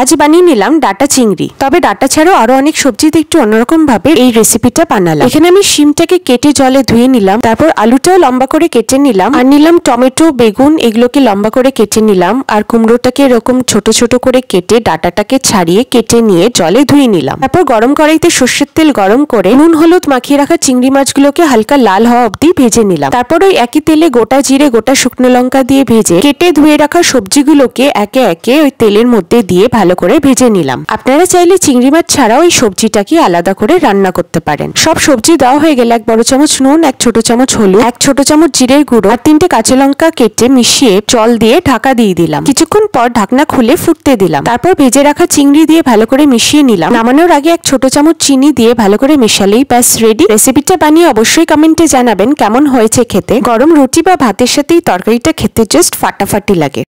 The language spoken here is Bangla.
আজ বানিয়ে নিলাম ডাটা চিংড়ি তবে ডাটা ছাড়াও আরো অনেক সবজিতে একটু অন্যরকম ভাবে এই রেসিপিটা বানালাম এখানে আমি শিমটাকে কেটে জলে ধুয়ে নিলাম তারপর আলুটাও লম্বা করে কেটে নিলাম আর নিলাম টমেটো বেগুন এগুলোকে লম্বা করে কেটে নিলাম আর কুমড়োটাকে এরকম ছোট ছোট করে কেটে ডাটাটাকে ছাড়িয়ে কেটে নিয়ে জলে ধুয়ে নিলাম তারপর গরম কড়াইতে সর্ষের তেল গরম করে নুন হলুদ মাখিয়ে রাখা চিংড়ি মাছগুলোকে হালকা লাল হওয়া অবধি ভেজে নিলাম তারপর ওই একই তেলে গোটা জিরে গোটা শুকনো লঙ্কা দিয়ে ভেজে কেটে ধুয়ে রাখা সবজিগুলোকে একে একে ওই তেলের মধ্যে দিয়ে ভালো করে ভেজে নিলাম আপনারা চাইলে চিংড়ি মাছ ছাড়াও এই সবজিটাকে আলাদা করে রান্না করতে পারেন সব সবজি দেওয়া হয়ে গেলে এক বড় চামচ নুন এক ছোট চামচ হলুদ এক ছোট চামচ জিরের গুঁড়ো আর তিনটে কাঁচা লঙ্কা কেটে মিশিয়ে জল দিয়ে ঢাকা দিয়ে দিলাম কিছুক্ষণ পর ঢাকনা খুলে ফুটতে দিলাম তারপর ভেজে রাখা চিংড়ি দিয়ে ভালো করে মিশিয়ে নিলাম নামানোর আগে এক ছোট চামচ চিনি দিয়ে ভালো করে মিশালেই ব্যাস রেডি রেসিপিটা বানিয়ে অবশ্যই কমেন্টে জানাবেন কেমন হয়েছে খেতে গরম রুটি বা ভাতের সাথেই তরকারিটা খেতে জাস্ট ফাটাফাটি লাগে